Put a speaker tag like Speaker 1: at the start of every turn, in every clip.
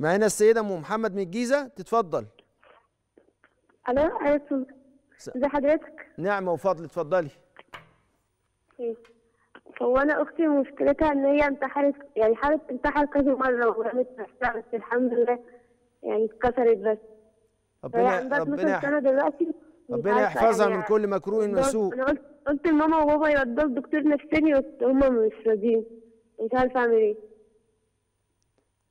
Speaker 1: معانا السيدة أم محمد من الجيزة تتفضل
Speaker 2: أنا أيوة ازي حضرتك؟
Speaker 1: نعمة وفضل اتفضلي
Speaker 2: إيه، هو أنا أختي مشكلتها إن هي انتحرت يعني حاولت تنتحر كذا مرة وعملت نفسها بس الحمد لله يعني اتكسرت بس
Speaker 1: ربنا يعني ربنا دلوقتي ربنا يحفظها يعني من كل مكروه وسوء
Speaker 2: أنا قلت قلت لماما وبابا يودوها لدكتور نفساني بس هما مش راضيين مش عارفة أعمل إيه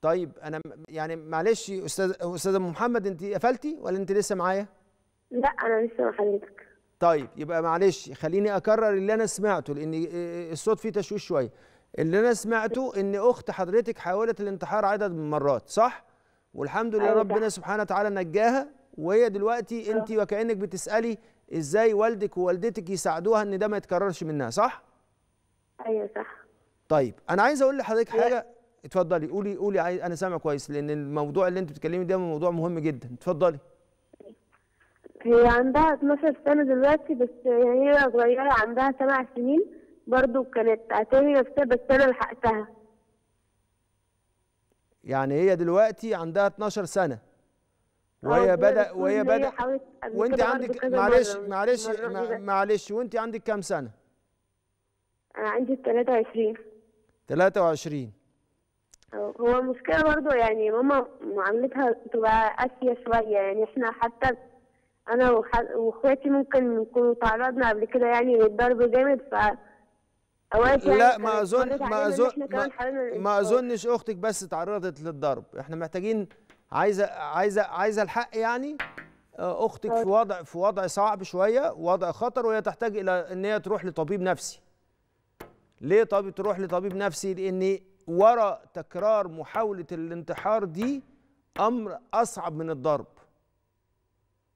Speaker 1: طيب انا يعني معلش استاذ استاذ ام محمد انت قفلتي ولا انت لسه معايا
Speaker 2: لا انا لسه مع
Speaker 1: حضرتك طيب يبقى معلش خليني اكرر اللي انا سمعته لان آه، الصوت فيه تشويش شويه اللي انا سمعته ان اخت حضرتك حاولت الانتحار عدد من المرات صح والحمد لله أيوة. ربنا سبحانه وتعالى نجاها وهي دلوقتي أيوة. انت وكانك بتسالي ازاي والدك ووالدتك يساعدوها ان ده ما يتكررش منها صح ايوه صح طيب انا عايز اقول لحضرتك حاجه اتفضلي قولي قولي عايز انا سامع كويس لان الموضوع اللي انت بتتكلمي ده موضوع مهم جدا اتفضلي
Speaker 2: هي عندها 12 سنه دلوقتي بس يعني هي صغيره عندها سبع سنين برضو كانت هتعمل نفسها بس انا لحقتها
Speaker 1: يعني هي دلوقتي عندها 12 سنه اه، وهي بدا وهي بدا
Speaker 2: وانت عندك معلش معلش
Speaker 1: معلش وانت عندك كام سنه
Speaker 2: انا عندي 23
Speaker 1: 23
Speaker 2: هو المشكلة برضه يعني ماما معاملتها بتبقى قاسية شوية يعني احنا حتى أنا وإخواتي ممكن نكون تعرضنا قبل كده يعني للضرب جامد ف أوقات يعني لا ما أظن ما أظن ما, ما
Speaker 1: أظنش أختك بس تعرضت للضرب احنا محتاجين عايزة عايزة عايزة الحق يعني آه، أختك في وضع في وضع صعب شوية وضع خطر وهي تحتاج إلى إن هي تروح لطبيب نفسي ليه طب تروح لطبيب نفسي لأن وراء تكرار محاولة الانتحار دي أمر أصعب من الضرب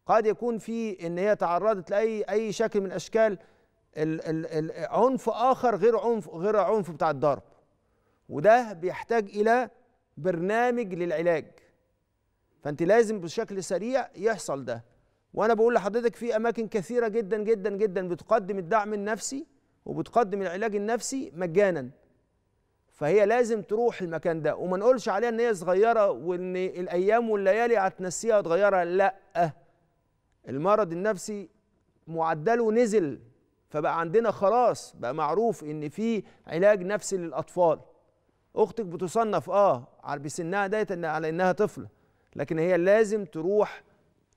Speaker 1: قد يكون في إن هي تعرضت لأي أي شكل من أشكال عنف آخر غير عنف غير عنف بتاع الضرب وده بيحتاج إلى برنامج للعلاج فأنت لازم بشكل سريع يحصل ده وأنا بقول لحضرتك في أماكن كثيرة جدا جدا جدا بتقدم الدعم النفسي وبتقدم العلاج النفسي مجانا فهي لازم تروح المكان ده وما نقولش عليها ان هي صغيره وان الايام والليالي هتنسيها وتغيرها لا المرض النفسي معدله نزل فبقى عندنا خلاص بقى معروف ان في علاج نفسي للاطفال اختك بتصنف اه على بسنها ديت على انها طفله لكن هي لازم تروح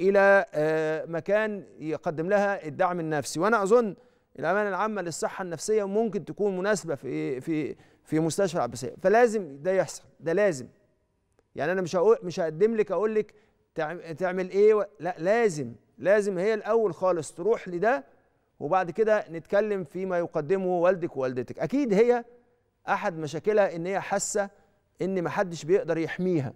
Speaker 1: الى آه، مكان يقدم لها الدعم النفسي وانا اظن الامانه العامه للصحه النفسيه ممكن تكون مناسبه في إيه؟ في في مستشفى العباسيه فلازم ده يحصل ده لازم يعني انا مش هقول مش هقدم لك اقول لك تعمل ايه و... لا لازم لازم هي الاول خالص تروح لده وبعد كده نتكلم فيما يقدمه والدك ووالدتك اكيد هي احد مشاكلها ان هي حاسه ان محدش بيقدر يحميها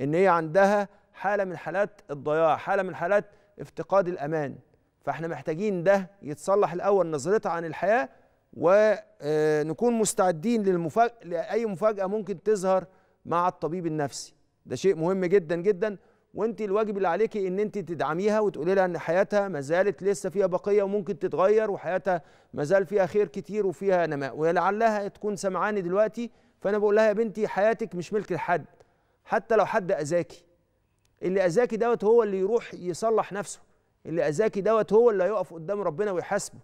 Speaker 1: ان هي عندها حاله من حالات الضياع حاله من حالات افتقاد الامان فاحنا محتاجين ده يتصلح الاول نظرتها عن الحياه ونكون آه، مستعدين للمفاجأة لاي مفاجاه ممكن تظهر مع الطبيب النفسي ده شيء مهم جدا جدا وانت الواجب اللي عليكي ان انت تدعميها وتقولي لها ان حياتها ما زالت لسه فيها بقيه وممكن تتغير وحياتها ما زال فيها خير كتير وفيها نماء ولعلها تكون سمعاني دلوقتي فانا بقول لها يا بنتي حياتك مش ملك لحد حتى لو حد اذاكي اللي اذاكي دوت هو اللي يروح يصلح نفسه اللي اذاكي دوت هو اللي هيقف قدام ربنا ويحاسبه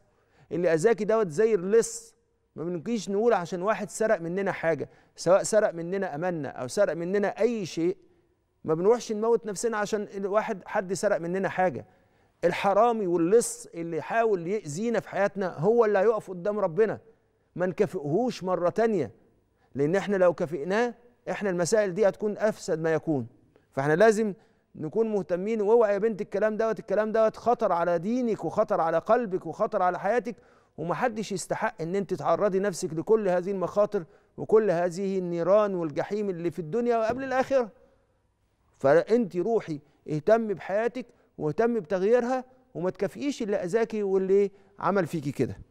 Speaker 1: اللي اذاكي دوت زي اللص ما بنجيش نقول عشان واحد سرق مننا حاجه سواء سرق مننا اماننا او سرق مننا اي شيء ما بنروحش نموت نفسنا عشان واحد حد سرق مننا حاجه الحرامي واللص اللي يحاول يأذينا في حياتنا هو اللي هيقف قدام ربنا ما نكافئهوش مرة تانية لأن احنا لو كافئناه احنا المسائل دي هتكون أفسد ما يكون فاحنا لازم نكون مهتمين واوعي يا بنت الكلام دوت الكلام دوت خطر على دينك وخطر على قلبك وخطر على حياتك ومحدش يستحق ان انت تعرضي نفسك لكل هذه المخاطر وكل هذه النيران والجحيم اللي في الدنيا وقبل الاخره فانت روحي اهتمي بحياتك واهتمي بتغييرها وما تكافئيش اللي اذاكي واللي عمل فيكي كده